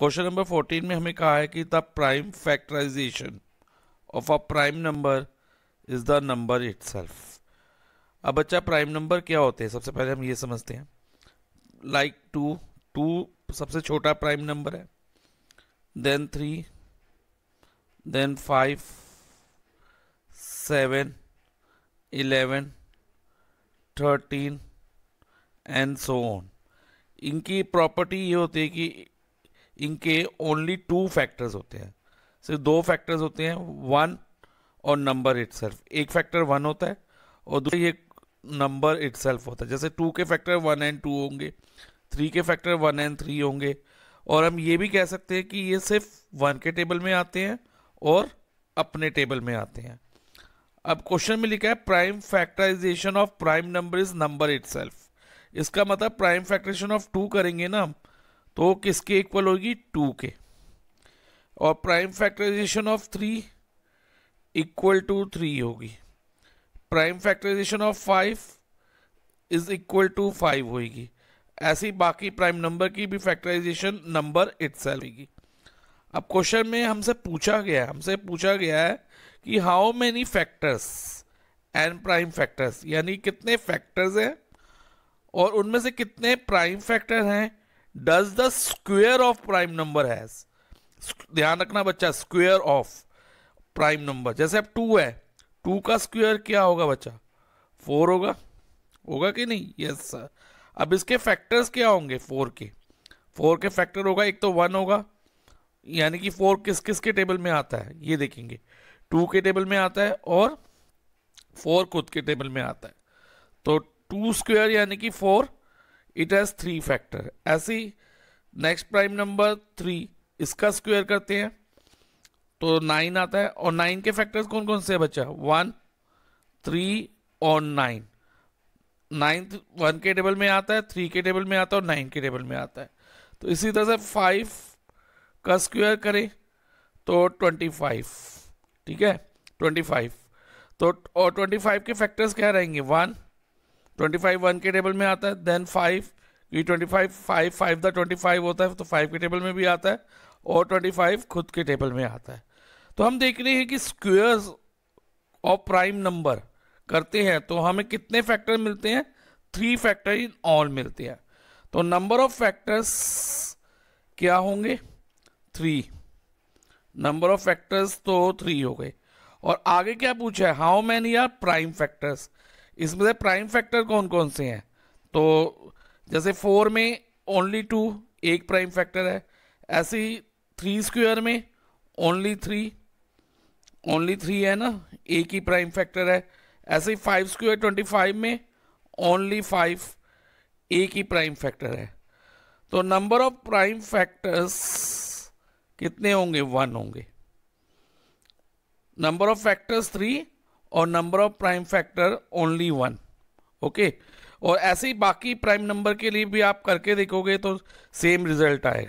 question number 14 में हमें कहा है कि the prime factorisation of a prime number is the number it अब बच्चा प्राइम नंबर क्या होते हैं सबसे पहले हम ये समझते हैं लाइक टू टू सबसे छोटा प्राइम नंबर है then three then five seven eleven thirteen and so on इनकी प्रॉपर्टी ये होती है कि इनके ओनली टू फैक्टर्स होते हैं सिर्फ दो फैक्टर्स होते हैं वन और नंबर इट एक फैक्टर वन होता है और दूसरा ये नंबर इट होता है जैसे टू के फैक्टर वन एंड टू होंगे थ्री के फैक्टर वन एंड थ्री होंगे और हम ये भी कह सकते हैं कि ये सिर्फ वन के टेबल में आते हैं और अपने टेबल में आते हैं अब क्वेश्चन में लिखा है prime factorisation of prime number is number it इसका मतलब प्राइम फैक्ट्रेशन ऑफ टू करेंगे ना हम तो वो किसके इक्वल होगी टू के और prime factorisation of three equal to three होगी prime factorisation of five is equal to five होगी ऐसी बाकी प्राइम नंबर की भी फैक्टराइजेशन नंबर इट्स होगी अब क्वेश्चन में हमसे पूछा गया है हमसे पूछा गया है कि how many factors and prime factors यानी कितने फैक्टर्स हैं और उनमें से कितने प्राइम फैक्टर हैं does the square of prime number has ध्यान रखना बच्चा स्क्वेयर ऑफ प्राइम नंबर जैसे अब टू है टू का स्क्वेयर क्या होगा बच्चा फोर होगा होगा कि नहीं यस सर अब इसके फैक्टर्स क्या होंगे फोर के फोर के फैक्टर होगा एक तो वन होगा यानी कि फोर किस किस के टेबल में आता है ये देखेंगे टू के टेबल में आता है और फोर खुद के टेबल में आता है तो टू स्क्वेयर यानी कि four it has three factor ऐसे ही नेक्स्ट प्राइम नंबर थ्री इसका स्क्वायर करते हैं तो नाइन आता है और नाइन के फैक्टर्स कौन कौन से बचा वन थ्री और नाइन नाइन्थ वन के टेबल में आता है थ्री के टेबल में आता है और नाइन के टेबल में आता है तो इसी तरह से फाइव का स्क्वायर करें तो ट्वेंटी फाइव ठीक है ट्वेंटी फाइव तो और ट्वेंटी फाइव के फैक्टर्स क्या रहेंगे वन ट्वेंटी फाइव वन के टेबल में आता है देन फाइव ये twenty five five five the twenty five होता है तो फाइव के टेबल में भी आता है और ट्वेंटी फाइव खुद के टेबल में आता है तो हम देख रहे हैं कि स्क्वेयर्स ऑफ प्राइम नंबर करते हैं तो हमें कितने फैक्टर मिलते हैं थ्री फैक्टर इन ऑल मिलते हैं तो नंबर ऑफ फैक्टर्स क्या होंगे थ्री नंबर ऑफ फैक्टर्स तो थ्री हो गए और आगे क्या पूछा है how many are prime factors इसमें से प्राइम फैक्टर कौन कौन से हैं तो जैसे फोर में ओनली टू एक प्राइम फैक्टर है ऐसे ही थ्री स्क्वेयर में ओनली थ्री ओनली थ्री है ना एक ही प्राइम फैक्टर है ऐसे ही फाइव स्क्वेयर ट्वेंटी फाइव में ओनली फाइव एक ही प्राइम फैक्टर है तो नंबर ऑफ प्राइम फैक्टर्स कितने होंगे वन होंगे नंबर ऑफ फैक्टर्स थ्री और number of prime factor only one okay और ऐसे ही बाकी प्राइम नंबर के लिए भी आप करके देखोगे तो सेम रिजल्ट आएगा